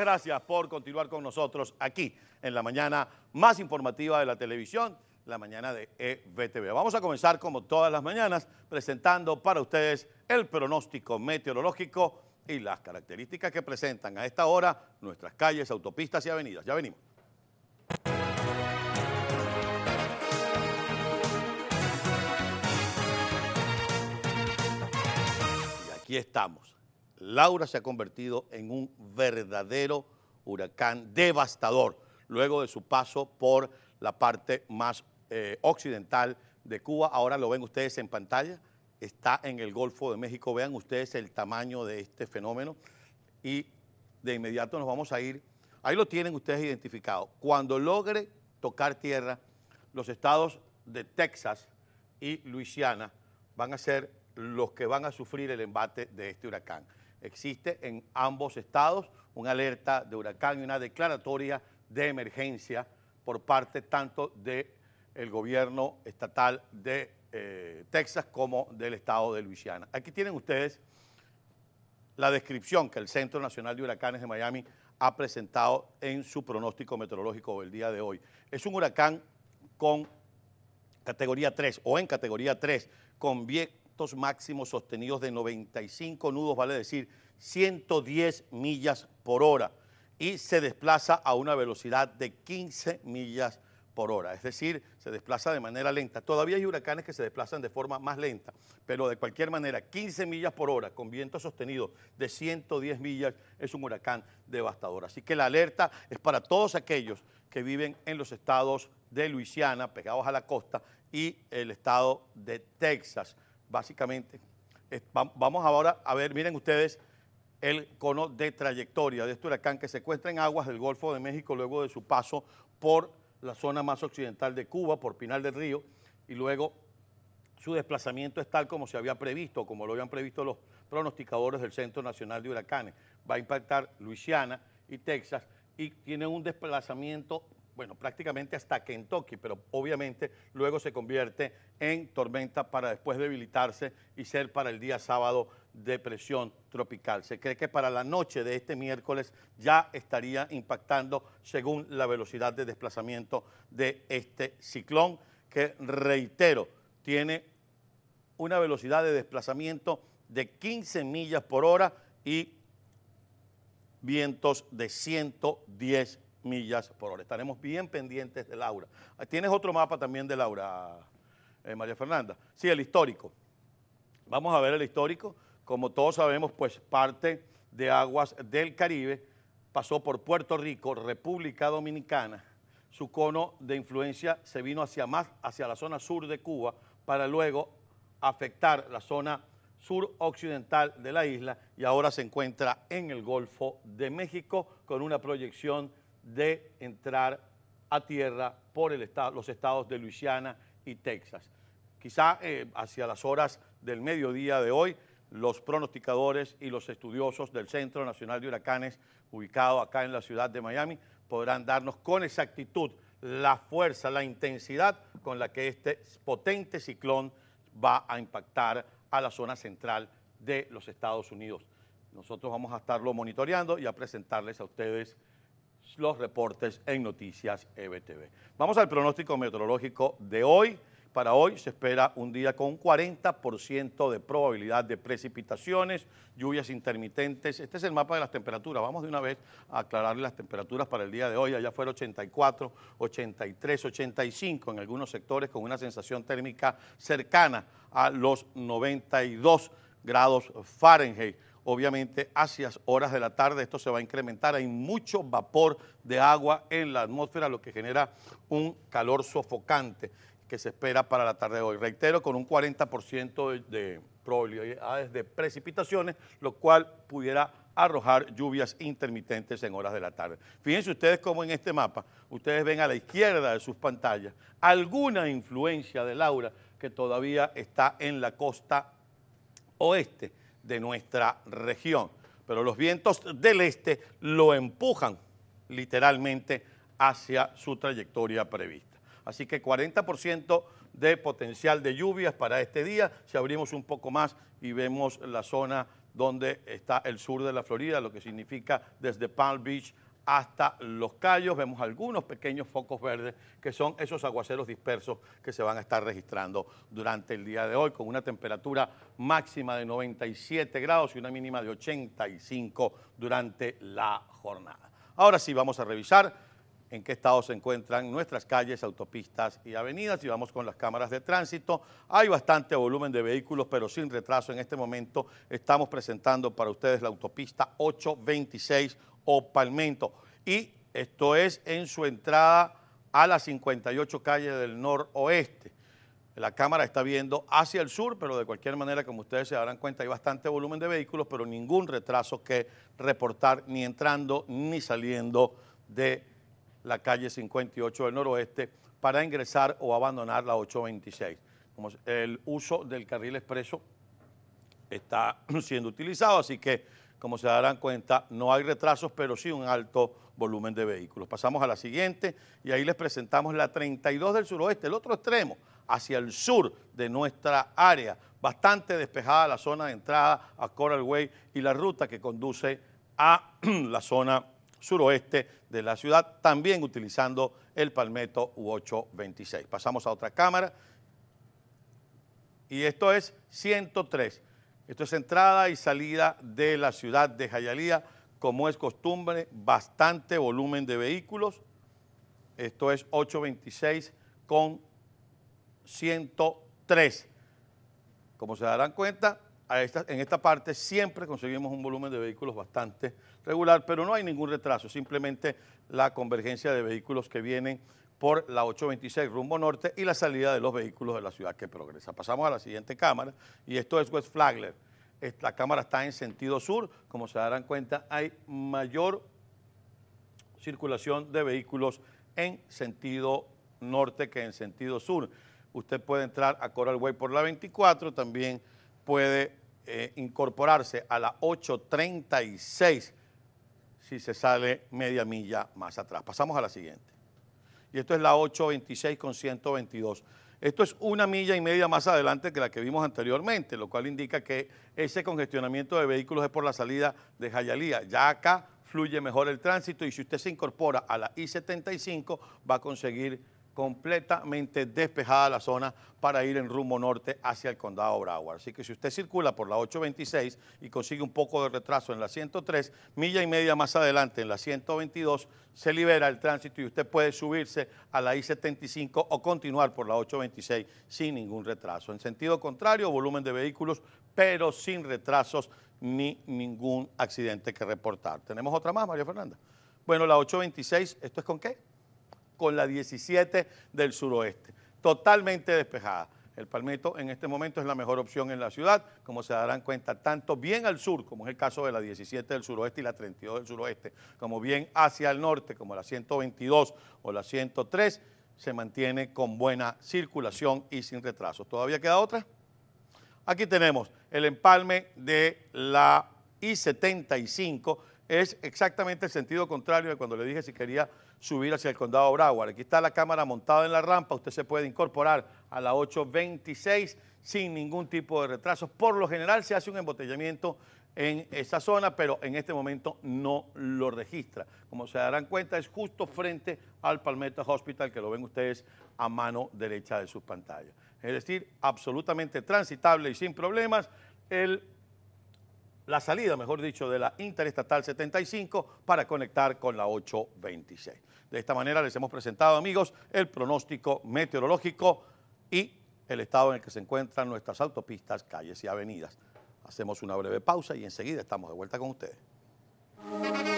gracias por continuar con nosotros aquí en la mañana más informativa de la televisión, la mañana de EBTV. Vamos a comenzar como todas las mañanas presentando para ustedes el pronóstico meteorológico y las características que presentan a esta hora nuestras calles, autopistas y avenidas. Ya venimos. Y aquí estamos Laura se ha convertido en un verdadero huracán devastador luego de su paso por la parte más eh, occidental de Cuba. Ahora lo ven ustedes en pantalla, está en el Golfo de México. Vean ustedes el tamaño de este fenómeno y de inmediato nos vamos a ir. Ahí lo tienen ustedes identificado. Cuando logre tocar tierra, los estados de Texas y Luisiana van a ser los que van a sufrir el embate de este huracán existe en ambos estados una alerta de huracán y una declaratoria de emergencia por parte tanto del gobierno estatal de eh, Texas como del estado de Luisiana. Aquí tienen ustedes la descripción que el Centro Nacional de Huracanes de Miami ha presentado en su pronóstico meteorológico del día de hoy. Es un huracán con categoría 3 o en categoría 3 con bien máximos sostenidos de 95 nudos, vale decir 110 millas por hora, y se desplaza a una velocidad de 15 millas por hora, es decir, se desplaza de manera lenta. Todavía hay huracanes que se desplazan de forma más lenta, pero de cualquier manera, 15 millas por hora con viento sostenido de 110 millas es un huracán devastador. Así que la alerta es para todos aquellos que viven en los estados de Luisiana, pegados a la costa, y el estado de Texas básicamente. Vamos ahora a ver, miren ustedes, el cono de trayectoria de este huracán que se encuentra en aguas del Golfo de México luego de su paso por la zona más occidental de Cuba, por Pinal del Río, y luego su desplazamiento es tal como se había previsto, como lo habían previsto los pronosticadores del Centro Nacional de Huracanes. Va a impactar Luisiana y Texas y tiene un desplazamiento bueno, prácticamente hasta Kentucky, pero obviamente luego se convierte en tormenta para después debilitarse y ser para el día sábado depresión tropical. Se cree que para la noche de este miércoles ya estaría impactando según la velocidad de desplazamiento de este ciclón, que reitero, tiene una velocidad de desplazamiento de 15 millas por hora y vientos de 110 millas por hora. Estaremos bien pendientes de Laura. Tienes otro mapa también de Laura, eh, María Fernanda. Sí, el histórico. Vamos a ver el histórico. Como todos sabemos, pues parte de aguas del Caribe pasó por Puerto Rico, República Dominicana. Su cono de influencia se vino hacia más hacia la zona sur de Cuba para luego afectar la zona sur occidental de la isla y ahora se encuentra en el Golfo de México con una proyección de entrar a tierra por el los estados de Luisiana y Texas. Quizá eh, hacia las horas del mediodía de hoy, los pronosticadores y los estudiosos del Centro Nacional de Huracanes, ubicado acá en la ciudad de Miami, podrán darnos con exactitud la fuerza, la intensidad con la que este potente ciclón va a impactar a la zona central de los Estados Unidos. Nosotros vamos a estarlo monitoreando y a presentarles a ustedes los reportes en Noticias EBTV. Vamos al pronóstico meteorológico de hoy. Para hoy se espera un día con 40% de probabilidad de precipitaciones, lluvias intermitentes. Este es el mapa de las temperaturas. Vamos de una vez a aclarar las temperaturas para el día de hoy. Allá fueron 84, 83, 85 en algunos sectores con una sensación térmica cercana a los 92 grados Fahrenheit obviamente hacia horas de la tarde esto se va a incrementar, hay mucho vapor de agua en la atmósfera, lo que genera un calor sofocante que se espera para la tarde de hoy. Reitero, con un 40% de probabilidades de precipitaciones, lo cual pudiera arrojar lluvias intermitentes en horas de la tarde. Fíjense ustedes cómo en este mapa, ustedes ven a la izquierda de sus pantallas alguna influencia de Laura que todavía está en la costa oeste de nuestra región. Pero los vientos del este lo empujan literalmente hacia su trayectoria prevista. Así que 40% de potencial de lluvias para este día. Si abrimos un poco más y vemos la zona donde está el sur de la Florida, lo que significa desde Palm Beach hasta Los callos Vemos algunos pequeños focos verdes que son esos aguaceros dispersos que se van a estar registrando durante el día de hoy con una temperatura máxima de 97 grados y una mínima de 85 durante la jornada. Ahora sí, vamos a revisar en qué estado se encuentran nuestras calles, autopistas y avenidas. Y vamos con las cámaras de tránsito. Hay bastante volumen de vehículos, pero sin retraso. En este momento estamos presentando para ustedes la autopista 826 o Palmento. Y esto es en su entrada a la 58 calle del noroeste. La cámara está viendo hacia el sur, pero de cualquier manera, como ustedes se darán cuenta, hay bastante volumen de vehículos, pero ningún retraso que reportar ni entrando ni saliendo de la calle 58 del noroeste para ingresar o abandonar la 826. El uso del carril expreso está siendo utilizado, así que como se darán cuenta, no hay retrasos, pero sí un alto volumen de vehículos. Pasamos a la siguiente y ahí les presentamos la 32 del suroeste, el otro extremo, hacia el sur de nuestra área, bastante despejada la zona de entrada a Coral Way y la ruta que conduce a la zona suroeste de la ciudad, también utilizando el Palmetto U826. Pasamos a otra cámara y esto es 103 esto es entrada y salida de la ciudad de Jayalía, como es costumbre, bastante volumen de vehículos. Esto es 826 con 103. Como se darán cuenta, en esta parte siempre conseguimos un volumen de vehículos bastante regular, pero no hay ningún retraso, simplemente la convergencia de vehículos que vienen por la 826 rumbo norte y la salida de los vehículos de la ciudad que progresa. Pasamos a la siguiente cámara y esto es West Flagler. La cámara está en sentido sur, como se darán cuenta hay mayor circulación de vehículos en sentido norte que en sentido sur. Usted puede entrar a Coral Way por la 24, también puede eh, incorporarse a la 836 si se sale media milla más atrás. Pasamos a la siguiente y esto es la 826 con 122. Esto es una milla y media más adelante que la que vimos anteriormente, lo cual indica que ese congestionamiento de vehículos es por la salida de Jayalía. Ya acá fluye mejor el tránsito y si usted se incorpora a la I-75 va a conseguir completamente despejada la zona para ir en rumbo norte hacia el condado Broward. Así que si usted circula por la 826 y consigue un poco de retraso en la 103, milla y media más adelante en la 122 se libera el tránsito y usted puede subirse a la I-75 o continuar por la 826 sin ningún retraso. En sentido contrario, volumen de vehículos, pero sin retrasos ni ningún accidente que reportar. ¿Tenemos otra más, María Fernanda? Bueno, la 826, ¿esto es con qué? con la 17 del suroeste. Totalmente despejada. El palmeto en este momento es la mejor opción en la ciudad, como se darán cuenta, tanto bien al sur, como es el caso de la 17 del suroeste y la 32 del suroeste, como bien hacia el norte, como la 122 o la 103, se mantiene con buena circulación y sin retrasos. ¿Todavía queda otra? Aquí tenemos el empalme de la I-75 es exactamente el sentido contrario de cuando le dije si quería subir hacia el condado Broward. Aquí está la cámara montada en la rampa, usted se puede incorporar a la 826 sin ningún tipo de retraso. Por lo general se hace un embotellamiento en esa zona, pero en este momento no lo registra. Como se darán cuenta, es justo frente al Palmetto Hospital, que lo ven ustedes a mano derecha de sus pantallas. Es decir, absolutamente transitable y sin problemas el la salida, mejor dicho, de la Interestatal 75 para conectar con la 826. De esta manera les hemos presentado, amigos, el pronóstico meteorológico y el estado en el que se encuentran nuestras autopistas, calles y avenidas. Hacemos una breve pausa y enseguida estamos de vuelta con ustedes.